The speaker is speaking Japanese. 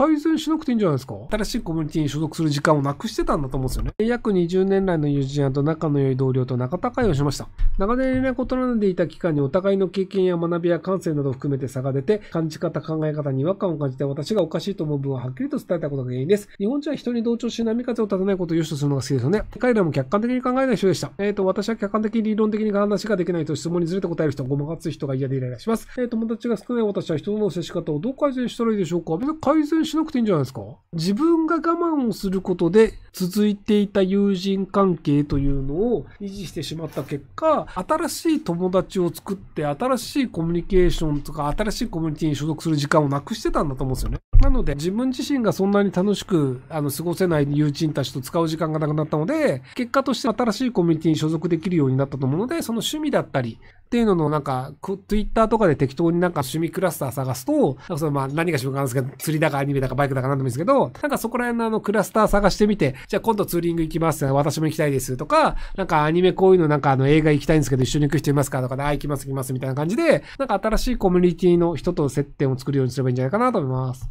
改善しなくていいんじゃないですか新しいコミュニティに所属する時間をなくしてたんだと思うんですよね。約20年来の友人と仲の良い同僚と仲高いをしました。長年連絡を取られでいた期間にお互いの経験や学びや感性などを含めて差が出て、感じ方、考え方に違和感を感じて私がおかしいと思う分ははっきりと伝えたことが原因です。日本人は人に同調し波風を立たないことを良しとするのが好きですよね。彼らも客観的に考えない人でした。えっ、ー、と、私は客観的に理論的に話ができないと質問にずれて答える人、ごまかす人が嫌でイライラします。えー、友達が少ない私は人の接し方をどう改善したらいいでしょうか改善しなくていいんじゃないですか自分が我慢をすることで続いていた友人関係というのを維持してしまった結果、新しい友達を作って、新しいコミュニケーションとか、新しいコミュニティに所属する時間をなくしてたんだと思うんですよね。なので、自分自身がそんなに楽しく、あの、過ごせない友人たちと使う時間がなくなったので、結果として新しいコミュニティに所属できるようになったと思うので、その趣味だったり、っていうののなんか、ツイッターとかで適当になんか趣味クラスター探すと、なんかそのまあ何が趣味かなんですけど、釣りだかアニメだかバイクだかなんでもいいですけど、なんかそこら辺のあのクラスター探してみて、じゃあ今度ツーリング行きます、私も行きたいですとか、なんかアニメこういうのなんかあの映画行きたいんですけど一緒に行く人いますかとかで、ね、あ、行きます行きますみたいな感じで、なんか新しいコミュニティの人と接点を作るようにすればいいんじゃないかなと思います。